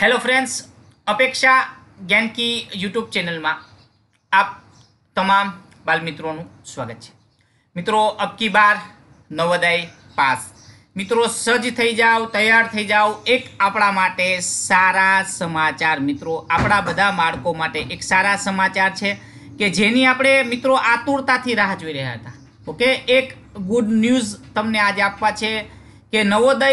hello friends અપેક્ષા જ્ઞાનકી YouTube ચેનલમાં આપ તમામ બાલમિત્રોનું સ્વાગત છે મિત્રો અબકી બાર નવોદય પાસ મિત્રો સજ્જ થઈ જાઓ તૈયાર થઈ જાઓ એક આપણા માટે સારા સમાચાર મિત્રો આપણા બધા બાળકો માટે એક સારા સમાચાર છે કે જેની આપણે મિત્રો આતુરતાથી રાહ જોઈ રહ્યા હતા ઓકે એક ગુડ ન્યૂઝ તમને આજે આપવા છે કે નવોદય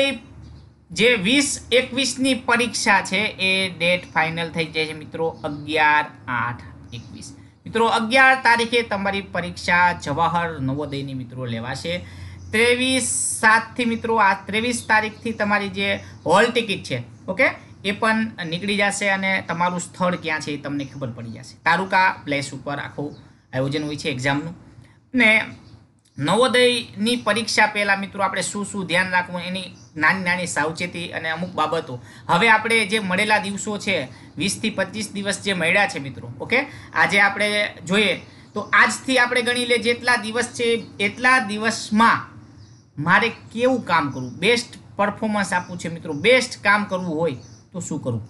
જે વીસ એકવીસની પરીક્ષા છે એ ડેટ ફાઇનલ થઈ જાય છે મિત્રો અગિયાર આઠ એકવીસ મિત્રો અગિયાર તારીખે તમારી પરીક્ષા જવાહર નવોદયની મિત્રો લેવાશે ત્રેવીસ સાતથી મિત્રો આ ત્રેવીસ તારીખથી તમારી જે હોલ ટિકિટ છે ઓકે એ પણ નીકળી જશે અને તમારું સ્થળ ક્યાં છે એ તમને ખબર પડી જશે તારુકા પ્લેસ ઉપર આખું આયોજન હોય છે એક્ઝામનું ને નવોદયની પરીક્ષા પહેલાં મિત્રો આપણે શું શું ધ્યાન રાખવું એની નાની નાની સાવચેતી અને અમુક બાબતો હવે આપણે જે મળેલા દિવસો છે વીસથી પચીસ દિવસ જે મળ્યા છે મિત્રો ઓકે આજે આપણે જોઈએ તો આજથી આપણે ગણી લે જેટલા દિવસ છે એટલા દિવસમાં મારે કેવું કામ કરવું બેસ્ટ પરફોર્મન્સ આપવું છે મિત્રો બેસ્ટ કામ કરવું હોય તો શું કરવું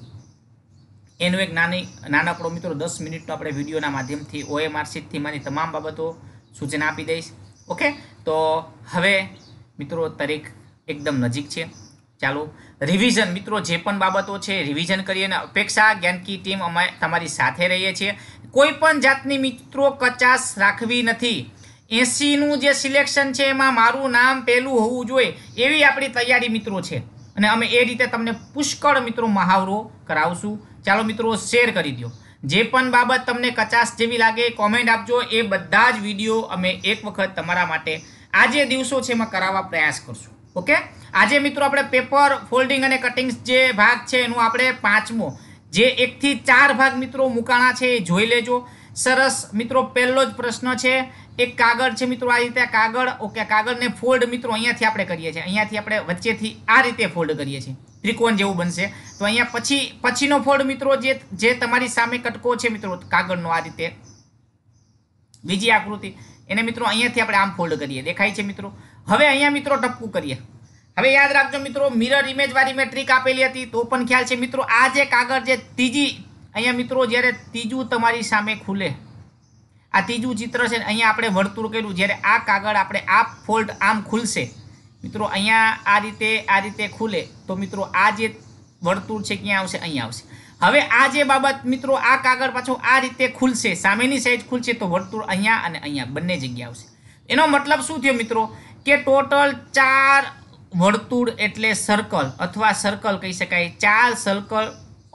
એનું એક નાની નાનકડો મિત્રો દસ મિનિટનો આપણે વિડીયોના માધ્યમથી ઓએમઆરસીટથી મારી તમામ બાબતો સૂચના આપી દઈશ ઓકે તો હવે મિત્રો તારીખ એકદમ નજીક છે ચાલો રિવિઝન મિત્રો જે પણ બાબતો છે રિવિઝન કરીએ અને અપેક્ષા જ્ઞાનકી ટીમ અમે તમારી સાથે રહીએ છીએ કોઈ પણ જાતની મિત્રો કચાસ રાખવી નથી એસીનું જે સિલેક્શન છે એમાં મારું નામ પહેલું હોવું જોઈએ એવી આપણી તૈયારી મિત્રો છે અને અમે એ રીતે તમને પુષ્કળ મિત્રો મહાવરો કરાવશું ચાલો મિત્રો શેર કરી દો જે પણ બાબત તમને કચાસ જેવી લાગે કોમેન્ટ આપજો એ બધા જ વિડીયો અમે એક વખત તમારા માટે આજે દિવસો છે એમાં કરાવવા પ્રયાસ કરશું ઓકે આજે મિત્રો આપણે પેપર ફોલ્ડિંગ અને કટિંગ્સ જે ભાગ છે એનું આપણે પાંચમો જે એકથી ચાર ભાગ મિત્રો મુકાણા છે એ જોઈ લેજો સરસ મિત્રો પહેલો જ પ્રશ્ન છે એક કાગળ છે મિત્રો આ રીતે કાગળ ઓકે કાગળને ફોલ્ડ મિત્રો અહીંયાથી આપણે કરીએ છીએ અહીંયાથી આપણે વચ્ચેથી આ રીતે ફોલ્ડ કરીએ છીએ ત્રિકોણ જેવું બનશે તો અહીંયા પછી પછીનો ફોલ્ડ મિત્રો જે જે તમારી સામે કટકો છે મિત્રો કાગળનો આ રીતે બીજી આકૃતિ એને મિત્રો અહીંયાથી આપણે આમ ફોલ્ડ કરીએ દેખાય છે મિત્રો હવે અહીંયા મિત્રો ટપકું કરીએ હવે યાદ રાખજો મિત્રો મિરર ઇમેજવાળી મેં ટ્રીક આપેલી હતી તો પણ ખ્યાલ છે મિત્રો આ જે કાગળ જે ત્રીજી અહીંયા મિત્રો જ્યારે ત્રીજું તમારી સામે ખુલે આ ત્રીજું ચિત્ર છે અહીંયા આપણે વર્તુળ કર્યું જ્યારે આ કાગળ આપણે આ ફોલ્ટ આમ ખુલશે મિત્રો અહીંયા આ રીતે આ રીતે ખુલે તો મિત્રો આ જે વર્તુળ છે ક્યાં આવશે અહીંયા આવશે હવે આ જે બાબત મિત્રો આ કાગળ પાછો આ રીતે ખુલશે સામેની સાઈડ ખુલશે તો વર્તુળ અહીંયા અને અહીંયા બંને જગ્યા આવશે એનો મતલબ શું થયો મિત્રો કે ટોટલ ચાર વર્તુળ એટલે સર્કલ અથવા સર્કલ કહી શકાય ચાર સર્કલ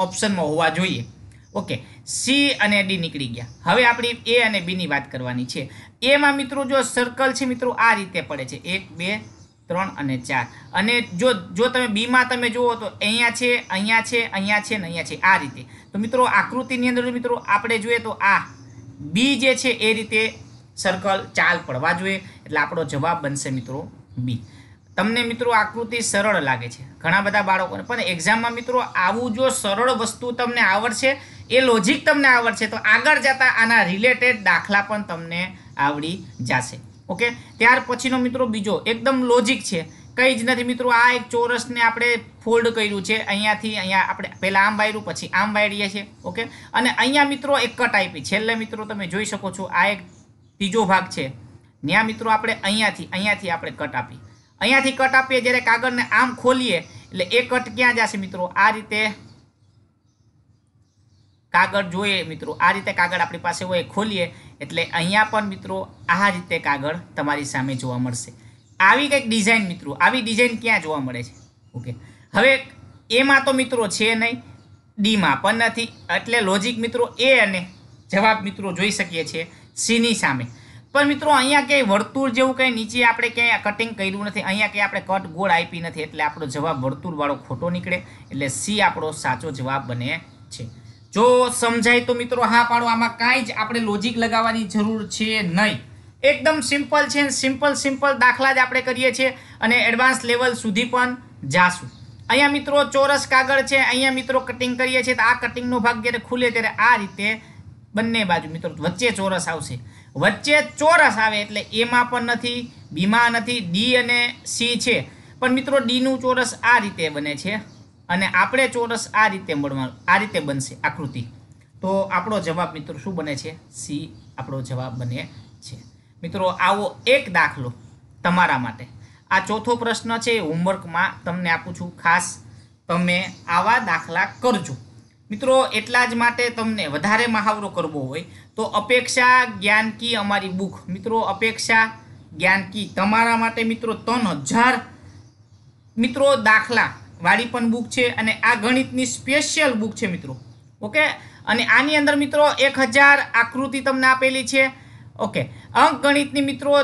ઓપ્શનમાં હોવા જોઈએ ઓકે સી અને ડી નીકળી ગયા હવે આપણી એ અને બીની વાત કરવાની છે એમાં મિત્રો જો સર્કલ છે મિત્રો આ રીતે પડે છે એક બે ત્રણ અને ચાર અને જો જો તમે બીમાં તમે જુઓ તો અહીંયા છે અહીંયા છે અહીંયા છે ને અહીંયા છે આ રીતે તો મિત્રો આકૃતિની અંદર મિત્રો આપણે જોઈએ તો આ બી જે છે એ રીતે સર્કલ ચાલ પડવા જોઈએ એટલે આપણો જવાબ બનશે મિત્રો બી તમને મિત્રો આકૃતિ સરળ લાગે છે ઘણા બધા બાળકોને પણ એક્ઝામમાં મિત્રો આવું જો સરળ વસ્તુ તમને આવડશે એ લોજિક તમને આવડશે તો આગળ જતા આના રિલેટેડ દાખલા પણ તમને આવડી જશે ઓકે ત્યાર પછીનો મિત્રો બીજો એકદમ લોજિક છે કંઈ જ નથી મિત્રો આ એક ચોરસને આપણે ફોલ્ડ કર્યું છે અહીંયાથી અહીંયા આપણે પહેલાં આમ વાયરું પછી આમ વાયરીએ છીએ ઓકે અને અહીંયા મિત્રો એક કટ આપી છેલ્લે મિત્રો તમે જોઈ શકો છો આ એક ત્રીજો ભાગ છે ત્યાં મિત્રો આપણે અહીંયાથી અહીંયાથી આપણે કટ આપી અહીંયાથી કટ આપીએ જ્યારે કાગળને આમ ખોલીએ એટલે એ કટ ક્યાં જશે મિત્રો આ રીતે કાગળ જોઈએ મિત્રો આ રીતે કાગળ આપણી પાસે હોય ખોલીએ એટલે અહીંયા પણ મિત્રો આ રીતે કાગળ તમારી સામે જોવા મળશે આવી કંઈક ડિઝાઇન મિત્રો આવી ડિઝાઇન ક્યાં જોવા મળે છે ઓકે હવે એમાં તો મિત્રો છે નહીં ડીમાં પણ નથી એટલે લોજિક મિત્રો એ અને જવાબ મિત્રો જોઈ શકીએ છીએ સીની સામે પણ મિત્રો અહીંયા ક્યાંય વર્તુળ જેવું કંઈ નીચે આપણે ક્યાંય કટિંગ કર્યું નથી અહીંયા ક્યાંય આપણે કટ ગોળ આપી નથી એટલે આપણો જવાબ વર્તુળવાળો ખોટો નીકળે એટલે સી આપણો સાચો જવાબ બને છે જો સમજાય તો મિત્રો હા પાડો આમાં કાંઈ જ આપણે લોજિક લગાવવાની જરૂર છે નહીં એકદમ સિમ્પલ છે સિમ્પલ સિમ્પલ દાખલા જ આપણે કરીએ છીએ અને એડવાન્સ લેવલ સુધી પણ જાશું અહીંયા મિત્રો ચોરસ કાગળ છે અહીંયા મિત્રો કટિંગ કરીએ છીએ તો આ કટિંગનો ભાગ જ્યારે ખુલે ત્યારે આ રીતે બંને બાજુ મિત્રો વચ્ચે ચોરસ આવશે વચ્ચે ચોરસ આવે એટલે એમાં પણ નથી બીમાં નથી ડી અને સી છે પણ મિત્રો ડીનું ચોરસ આ રીતે બને છે અને આપણે ચોરસ આ રીતે મળવાનું આ રીતે બનશે આકૃતિ તો આપણો જવાબ મિત્રો શું બને છે સી આપણો જવાબ બને છે મિત્રો આવો એક દાખલો તમારા માટે આ ચોથો પ્રશ્ન છે હોમવર્કમાં તમને આપું છું ખાસ તમે આવા દાખલા કરજો મિત્રો એટલા જ માટે તમને વધારે મહાવરો કરવો હોય તો અપેક્ષા જ્ઞાન કી અમારી બુક મિત્રો અપેક્ષા જ્ઞાન કી તમારા માટે મિત્રો ત્રણ હજાર મિત્રો દાખલા વાળી પણ બુક છે અને આ ગણિતની સ્પેશિયલ બુક છે મિત્રો ઓકે અને આની અંદર મિત્રો એક હજાર આકૃતિ તમને આપેલી છે ઓકે અંક ગણિતની મિત્રો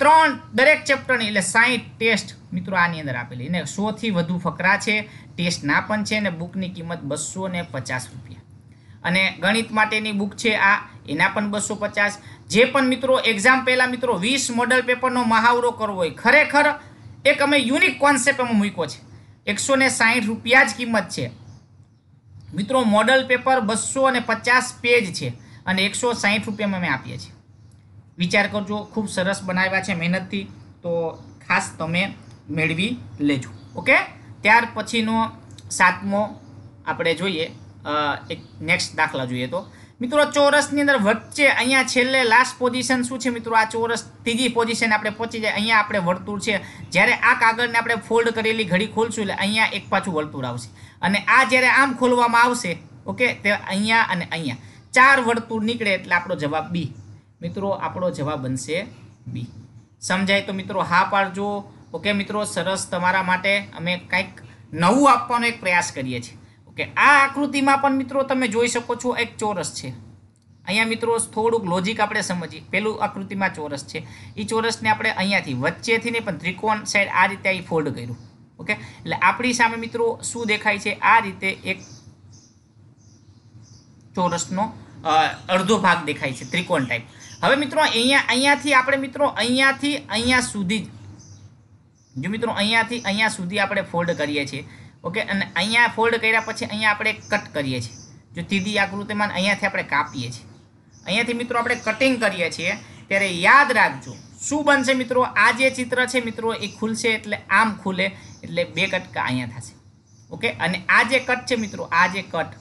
ત્રણ દરેક ચેપ્ટરની એટલે સાહીઠ ટેસ્ટ મિત્રો આની અંદર આપેલી અને સોથી વધુ ફકરા છે ટેસ્ટના પણ છે અને બુકની કિંમત બસો ને પચાસ રૂપિયા અને ગણિત માટેની બુક છે આ એના પણ બસો પચાસ જે પણ મિત્રો એક્ઝામ પહેલાં મિત્રો વીસ મોડલ પેપરનો મહાવરો કરવો હોય ખરેખર એક અમે યુનિક કોન્સેપ્ટ અમે મૂક્યો છે એકસો ને સાહીઠ રૂપિયા જ કિંમત છે મિત્રો મોડલ પેપર બસો અને પચાસ પેજ છે અને એકસો સાહીઠ રૂપિયામાં અમે આપીએ છીએ વિચાર કરજો ખૂબ સરસ બનાવ્યા છે મહેનતથી તો ખાસ તમે મેળવી લેજો ઓકે ત્યાર પછીનો સાતમો આપણે જોઈએ એક નેક્સ્ટ દાખલા જોઈએ તો મિત્રો ચોરસની અંદર વચ્ચે અહીંયા છેલ્લે લાસ્ટ પોઝિશન શું છે મિત્રો આ ચોરસ ત્રીજી પોઝિશન આપણે પહોંચી જાય અહીંયા આપણે વર્તુળ છે જ્યારે આ કાગળને આપણે ફોલ્ડ કરેલી ઘડી ખોલશું એટલે અહીંયા એક પાછું વર્તુળ આવશે અને આ જ્યારે આમ ખોલવામાં આવશે ઓકે તે અહીંયા અને અહીંયા ચાર વર્તુળ નીકળે એટલે આપણો જવાબ બી મિત્રો આપણો જવાબ બનશે બી સમજાય તો મિત્રો હા પાડજો ઓકે મિત્રો સરસ તમારા માટે અમે કંઈક નવું આપવાનો એક પ્રયાસ કરીએ છીએ ઓકે આ આકૃતિમાં પણ મિત્રો તમે જોઈ શકો છો એક ચોરસ છે અહીંયા મિત્રો થોડુંક લોજિક આપણે સમજીએ પેલું આકૃતિમાં ચોરસ છે એ ચોરસને આપણે અહીંયાથી વચ્ચેથી નહીં પણ ત્રિકોણ સાઈડ આ રીતે અહીં ફોલ્ડ કર્યું ઓકે એટલે આપણી સામે મિત્રો શું દેખાય છે આ રીતે એક ચોરસનો અડધો ભાગ દેખાય છે ત્રિકોણ ટાઈપ હવે મિત્રો અહીંયા અહીંયાથી આપણે મિત્રો અહીંયાથી અહીંયા સુધી જો મિત્રો અહીંયાથી અહીંયા સુધી આપણે ફોલ્ડ કરીએ છીએ ઓકે અને અહીંયા ફોલ્ડ કર્યા પછી અહીંયા આપણે કટ કરીએ છીએ જો સીધી આકૃતિમાં અહીંયાથી આપણે કાપીએ છીએ અહીંયાથી મિત્રો આપણે કટિંગ કરીએ છીએ ત્યારે યાદ રાખજો શું બનશે મિત્રો આ જે ચિત્ર છે મિત્રો એ ખુલશે એટલે આમ ખુલે એટલે બે કટકા અહીંયા થશે ઓકે અને આ જે કટ છે મિત્રો આ જે કટ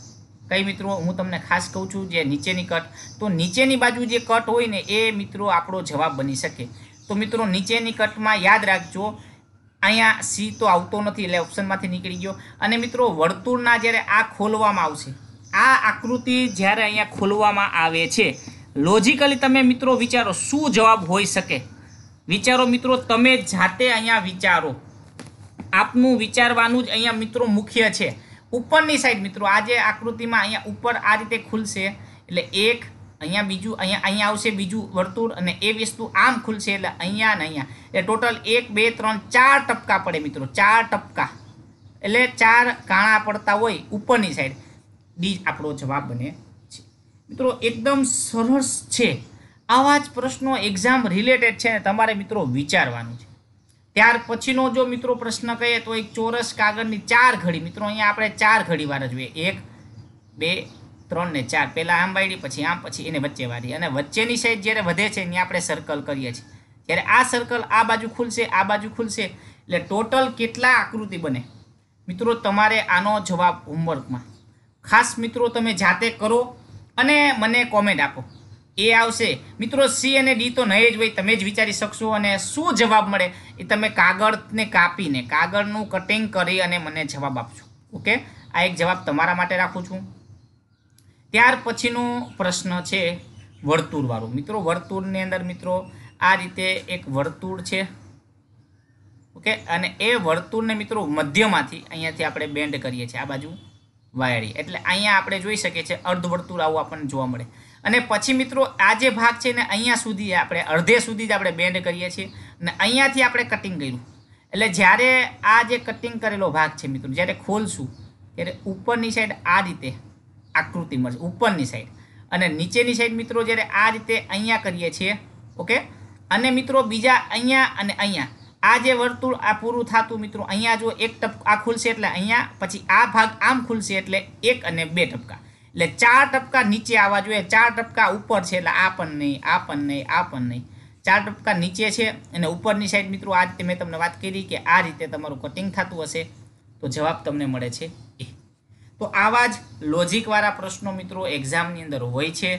કઈ મિત્રો હું તમને ખાસ કહું છું જે નીચેની કટ તો નીચેની બાજુ જે કટ હોય ને એ મિત્રો આપણો જવાબ બની શકે તો મિત્રો નીચેની કટમાં યાદ રાખજો અહીંયા સી તો આવતો નથી એટલે ઓપ્શનમાંથી નીકળી ગયો અને મિત્રો વર્તુળના જ્યારે આ ખોલવામાં આવશે આ આકૃતિ જ્યારે અહીંયા ખોલવામાં આવે છે લોજિકલી તમે મિત્રો વિચારો શું જવાબ હોઈ શકે વિચારો મિત્રો તમે જાતે અહીંયા વિચારો આપનું વિચારવાનું જ અહીંયા મિત્રો મુખ્ય છે ઉપરની સાઈડ મિત્રો આ જે આકૃતિમાં અહીંયા ઉપર આ રીતે ખુલશે એટલે એક અહીંયા બીજું અહીંયા અહીંયા આવશે બીજું વર્તુળ અને એ વસ્તુ આમ ખુલશે એટલે અહીંયા ને અહીંયા એટલે ટોટલ એક બે ત્રણ ચાર ટપકા પડે મિત્રો ચાર ટપકા એટલે ચાર કાણા પડતા હોય ઉપરની સાઈડ ડી આપણો જવાબ બને છે મિત્રો એકદમ સરસ છે આવા જ પ્રશ્નો એક્ઝામ રિલેટેડ છે તમારે મિત્રો વિચારવાનું છે ત્યાર પછીનો જો મિત્રો પ્રશ્ન કહીએ તો એક ચોરસ કાગળની ચાર ઘડી મિત્રો અહીંયા આપણે ચાર ઘડી વાર જોઈએ એક બે ત્રણ ને ચાર પહેલાં આમ વાળી પછી આમ પછી એને વચ્ચે વાળી અને વચ્ચેની સાઈડ જ્યારે વધે છે ત્યાં આપણે સર્કલ કરીએ છીએ જ્યારે આ સર્કલ આ બાજુ ખુલશે આ બાજુ ખુલશે એટલે ટોટલ કેટલા આકૃતિ બને મિત્રો તમારે આનો જવાબ હોમવર્કમાં ખાસ મિત્રો તમે જાતે કરો અને મને કોમેન્ટ આપો એ આવશે મિત્રો સી અને ડી તો નહીં જ હોય તમે જ વિચારી શકશો અને શું જવાબ મળે એ તમે કાગળને કાપીને કાગળનું કટિંગ કરી અને મને જવાબ આપશો ઓકે આ એક જવાબ તમારા માટે રાખું છું ત્યાર પછીનો પ્રશ્ન છે વર્તુળવાળો મિત્રો વર્તુળની અંદર મિત્રો આ રીતે એક વર્તુળ છે ઓકે અને એ વર્તુળને મિત્રો મધ્યમાંથી અહીંયાથી આપણે બેન્ડ કરીએ છીએ આ બાજુ વાયરી એટલે અહીંયા આપણે જોઈ શકીએ છીએ અર્ધવર્તુળ આવું આપણને જોવા મળે અને પછી મિત્રો આ જે ભાગ છે ને અહીંયા સુધી આપણે અડધે સુધી જ આપણે બેન્ડ કરીએ છીએ અને અહીંયાથી આપણે કટિંગ કર્યું એટલે જ્યારે આ જે કટિંગ કરેલો ભાગ છે મિત્રો જ્યારે ખોલશું ત્યારે ઉપરની સાઈડ આ રીતે આકૃતિ મળશે ઉપરની સાઈડ અને નીચેની સાઈડ મિત્રો જ્યારે આ રીતે અહીંયા કરીએ છીએ ઓકે અને મિત્રો બીજા અહીંયા અને અહીંયા આ જે વર્તુળ આ પૂરું થતું મિત્રો અહીંયા જો એક ટપ આ ખુલશે એટલે અહીંયા પછી આ ભાગ આમ ખુલશે એટલે એક અને બે ટપકા એટલે ચાર ટપકા નીચે આવવા જોઈએ ચાર ટપકા ઉપર છે એટલે આ પણ નહીં આ પણ નહીં આ પણ નહીં ચાર ટપકા નીચે છે અને ઉપરની સાઈડ મિત્રો આ રીતે મેં તમને વાત કરી કે આ રીતે તમારું કટિંગ થતું હશે તો જવાબ તમને મળે છે એ તો આવા જ લોજિકવાળા પ્રશ્નો મિત્રો એક્ઝામની અંદર હોય છે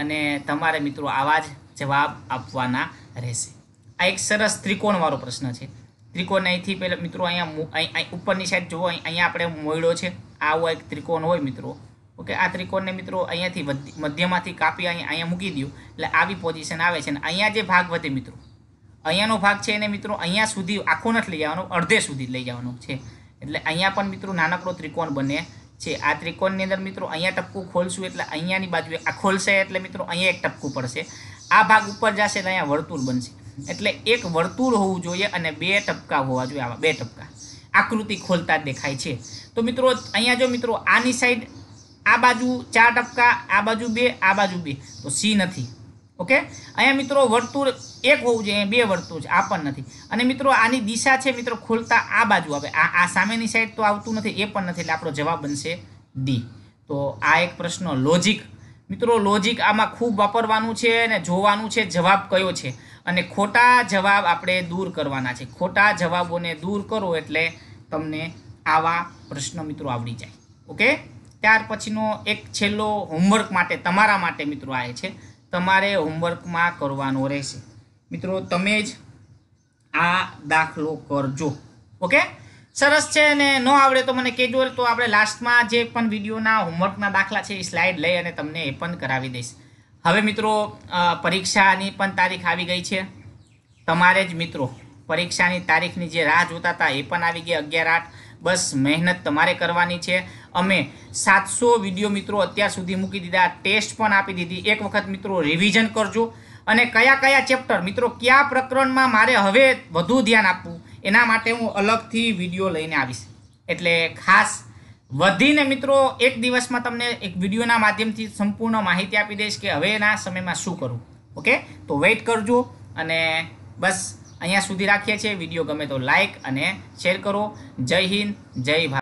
અને તમારે મિત્રો આવા જ જવાબ આપવાના રહેશે આ એક સરસ ત્રિકોણવાળો પ્રશ્ન છે ત્રિકોણ અહીંથી પહેલાં મિત્રો અહીંયા ઉપરની સાઈડ જુઓ અહીંયા આપણે મોયડો છે આવો એક ત્રિકોણ હોય મિત્રો ઓકે આ ત્રિકોણને મિત્રો અહીંયાથી મધ્યમાંથી કાપી અહીંયા અહીંયા મૂકી દઉં એટલે આવી પોઝિશન આવે છે અને અહીંયા જે ભાગ વધે મિત્રો અહીંયાનો ભાગ છે એને મિત્રો અહીંયા સુધી આખો નથી લઈ જવાનો અડધે સુધી લઈ જવાનો છે એટલે અહીંયા પણ મિત્રો નાનકડો ત્રિકોણ બને છે આ ત્રિકોણની અંદર મિત્રો અહીંયા ટપકું ખોલશું એટલે અહીંયાની બાજુએ આ ખોલશે એટલે મિત્રો અહીંયા એક ટપકું પડશે આ ભાગ ઉપર જશે તો અહીંયા વર્તુળ બનશે એટલે એક વર્તુળ હોવું જોઈએ અને બે ટપકા હોવા જોઈએ આવા બે ટપકા આકૃતિ ખોલતા દેખાય છે તો મિત્રો અહીંયા જો મિત્રો આની સાઈડ આ બાજુ ચાર ટપકા આ બાજુ બે આ બાજુ બે તો સી નથી ઓકે અહીંયા મિત્રો વર્તુળ એક હોવું જોઈએ બે વર્તુળ છે આ પણ નથી અને મિત્રો આની દિશા છે મિત્રો ખોલતા આ બાજુ આવે આ આ સામેની સાઈડ તો આવતું નથી એ પણ નથી એટલે આપણો જવાબ બનશે ડી તો આ એક પ્રશ્ન લોજિક મિત્રો લોજિક આમાં ખૂબ વાપરવાનું છે અને જોવાનું છે જવાબ કયો છે અને ખોટા જવાબ આપણે દૂર કરવાના છે ખોટા જવાબોને દૂર કરો એટલે તમને આવા પ્રશ્નો મિત્રો આવડી જાય ઓકે ત્યાર પછીનો એક છેલ્લો હોમવર્ક માટે તમારા માટે મિત્રો આવે છે તમારે હોમવર્કમાં કરવાનો રહેશે મિત્રો તમે જ આ દાખલો કરજો ઓકે સરસ છે ને ન આવડે તો મને કહેજો તો આપણે લાસ્ટમાં જે પણ વિડીયોના હોમવર્કના દાખલા છે એ સ્લાઇડ લઈ અને તમને એ પણ કરાવી દઈશ હવે મિત્રો પરીક્ષાની પણ તારીખ આવી ગઈ છે તમારે જ મિત્રો પરીક્ષાની તારીખની જે રાહ જોતા હતા એ પણ આવી ગઈ અગિયાર આઠ બસ મહેનત તમારે કરવાની છે અમે સાતસો વિડીયો મિત્રો અત્યાર સુધી મૂકી દીધા ટેસ્ટ પણ આપી દીધી એક વખત મિત્રો રિવિઝન કરજો અને કયા કયા ચેપ્ટર મિત્રો કયા પ્રકરણમાં મારે હવે વધુ ધ્યાન આપવું એના માટે હું અલગથી વિડીયો લઈને આવીશ એટલે ખાસ વધીને મિત્રો એક દિવસમાં તમને એક વિડીયોના માધ્યમથી સંપૂર્ણ માહિતી આપી દઈશ કે હવેના સમયમાં શું કરું ઓકે તો વેઇટ કરજો અને બસ અહીંયા સુધી રાખીએ છીએ વિડીયો ગમે તો લાઇક અને શેર કરો જય હિન્દ જય ભારત